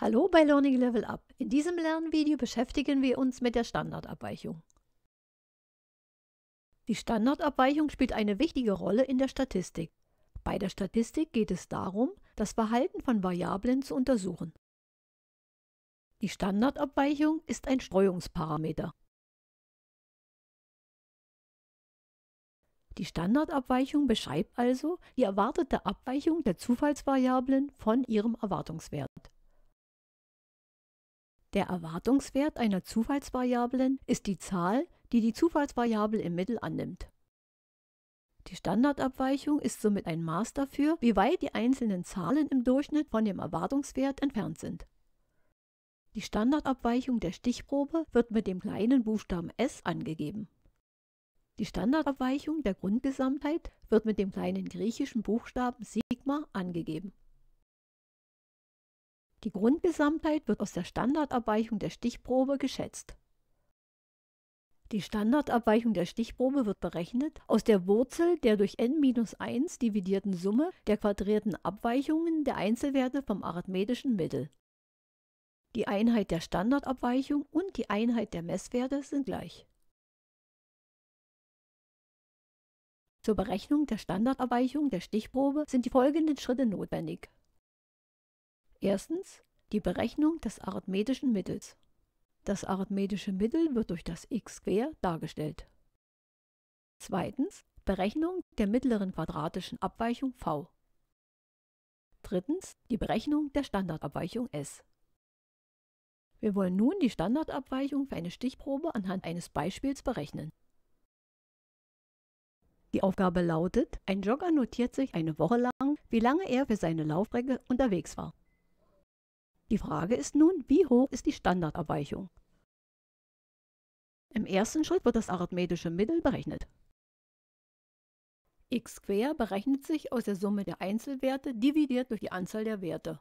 Hallo bei Learning Level Up. In diesem Lernvideo beschäftigen wir uns mit der Standardabweichung. Die Standardabweichung spielt eine wichtige Rolle in der Statistik. Bei der Statistik geht es darum, das Verhalten von Variablen zu untersuchen. Die Standardabweichung ist ein Streuungsparameter. Die Standardabweichung beschreibt also die erwartete Abweichung der Zufallsvariablen von ihrem Erwartungswert. Der Erwartungswert einer Zufallsvariablen ist die Zahl, die die Zufallsvariable im Mittel annimmt. Die Standardabweichung ist somit ein Maß dafür, wie weit die einzelnen Zahlen im Durchschnitt von dem Erwartungswert entfernt sind. Die Standardabweichung der Stichprobe wird mit dem kleinen Buchstaben s angegeben die Standardabweichung der Grundgesamtheit wird mit dem kleinen griechischen Buchstaben Sigma angegeben. Die Grundgesamtheit wird aus der Standardabweichung der Stichprobe geschätzt. Die Standardabweichung der Stichprobe wird berechnet aus der Wurzel der durch n-1 dividierten Summe der quadrierten Abweichungen der Einzelwerte vom arithmetischen Mittel. Die Einheit der Standardabweichung und die Einheit der Messwerte sind gleich Zur Berechnung der Standardabweichung der Stichprobe sind die folgenden Schritte notwendig. Erstens die Berechnung des arithmetischen Mittels. Das arithmetische Mittel wird durch das x quer dargestellt. Zweitens Berechnung der mittleren quadratischen Abweichung v. Drittens die Berechnung der Standardabweichung s. Wir wollen nun die Standardabweichung für eine Stichprobe anhand eines Beispiels berechnen. Die Aufgabe lautet, ein Jogger notiert sich eine Woche lang, wie lange er für seine Laufstrecke unterwegs war. Die Frage ist nun, wie hoch ist die Standardabweichung? Im ersten Schritt wird das arithmetische Mittel berechnet. x quer berechnet sich aus der Summe der Einzelwerte dividiert durch die Anzahl der Werte.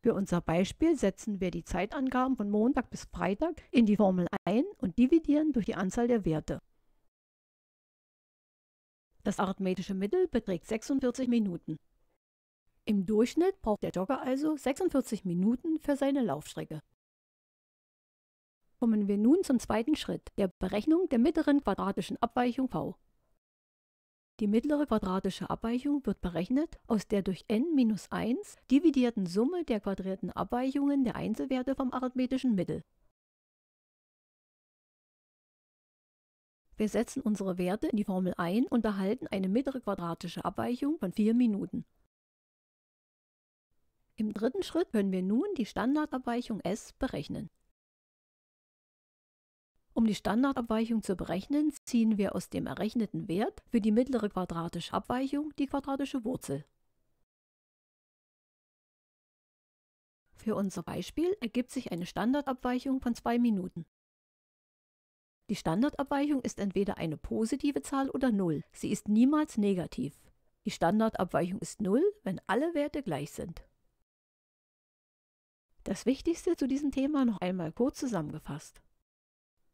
Für unser Beispiel setzen wir die Zeitangaben von Montag bis Freitag in die Formel ein und dividieren durch die Anzahl der Werte. Das arithmetische Mittel beträgt 46 Minuten. Im Durchschnitt braucht der Jogger also 46 Minuten für seine Laufstrecke. Kommen wir nun zum zweiten Schritt, der Berechnung der mittleren quadratischen Abweichung v. Die mittlere quadratische Abweichung wird berechnet aus der durch n 1 dividierten Summe der quadrierten Abweichungen der Einzelwerte vom arithmetischen Mittel. Wir setzen unsere Werte in die Formel ein und erhalten eine mittlere quadratische Abweichung von 4 Minuten. Im dritten Schritt können wir nun die Standardabweichung S berechnen. Um die Standardabweichung zu berechnen, ziehen wir aus dem errechneten Wert für die mittlere quadratische Abweichung die quadratische Wurzel. Für unser Beispiel ergibt sich eine Standardabweichung von 2 Minuten. Die Standardabweichung ist entweder eine positive Zahl oder 0. Sie ist niemals negativ. Die Standardabweichung ist 0, wenn alle Werte gleich sind. Das Wichtigste zu diesem Thema noch einmal kurz zusammengefasst.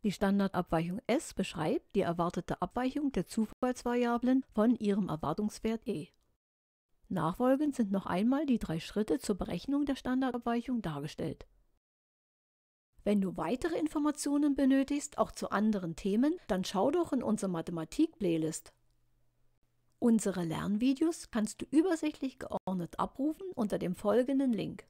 Die Standardabweichung S beschreibt die erwartete Abweichung der Zufallsvariablen von ihrem Erwartungswert E. Nachfolgend sind noch einmal die drei Schritte zur Berechnung der Standardabweichung dargestellt. Wenn du weitere Informationen benötigst, auch zu anderen Themen, dann schau doch in unsere Mathematik-Playlist. Unsere Lernvideos kannst du übersichtlich geordnet abrufen unter dem folgenden Link.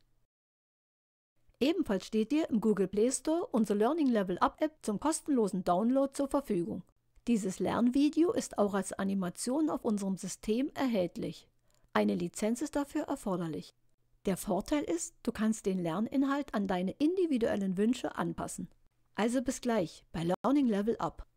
Ebenfalls steht dir im Google Play Store unsere Learning Level Up App zum kostenlosen Download zur Verfügung. Dieses Lernvideo ist auch als Animation auf unserem System erhältlich. Eine Lizenz ist dafür erforderlich. Der Vorteil ist, du kannst den Lerninhalt an deine individuellen Wünsche anpassen. Also bis gleich bei Learning Level Up.